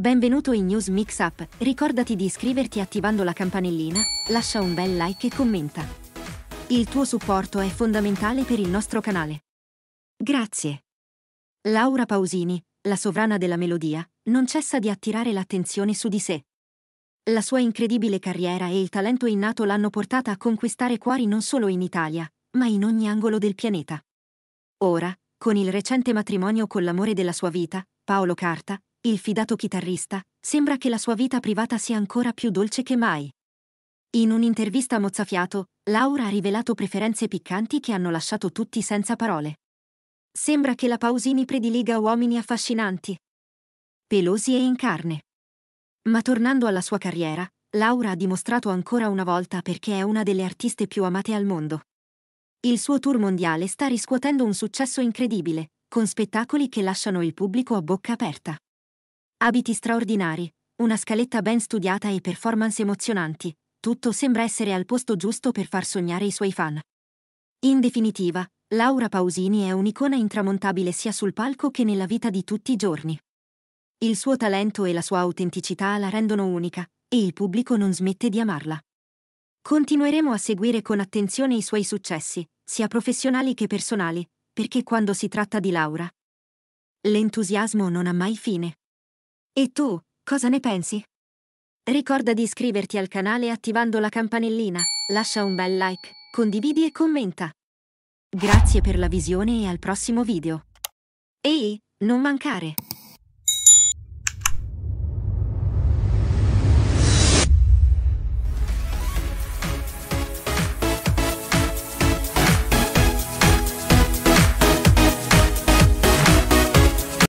Benvenuto in News Mix Up, ricordati di iscriverti attivando la campanellina, lascia un bel like e commenta. Il tuo supporto è fondamentale per il nostro canale. Grazie. Laura Pausini, la sovrana della melodia, non cessa di attirare l'attenzione su di sé. La sua incredibile carriera e il talento innato l'hanno portata a conquistare cuori non solo in Italia, ma in ogni angolo del pianeta. Ora, con il recente matrimonio con l'amore della sua vita, Paolo Carta, il fidato chitarrista, sembra che la sua vita privata sia ancora più dolce che mai. In un'intervista a Mozzafiato, Laura ha rivelato preferenze piccanti che hanno lasciato tutti senza parole. Sembra che la Pausini prediliga uomini affascinanti, pelosi e in carne. Ma tornando alla sua carriera, Laura ha dimostrato ancora una volta perché è una delle artiste più amate al mondo. Il suo tour mondiale sta riscuotendo un successo incredibile, con spettacoli che lasciano il pubblico a bocca aperta. Abiti straordinari, una scaletta ben studiata e performance emozionanti, tutto sembra essere al posto giusto per far sognare i suoi fan. In definitiva, Laura Pausini è un'icona intramontabile sia sul palco che nella vita di tutti i giorni. Il suo talento e la sua autenticità la rendono unica, e il pubblico non smette di amarla. Continueremo a seguire con attenzione i suoi successi, sia professionali che personali, perché quando si tratta di Laura, l'entusiasmo non ha mai fine. E tu, cosa ne pensi? Ricorda di iscriverti al canale attivando la campanellina, lascia un bel like, condividi e commenta. Grazie per la visione e al prossimo video. Ehi, non mancare!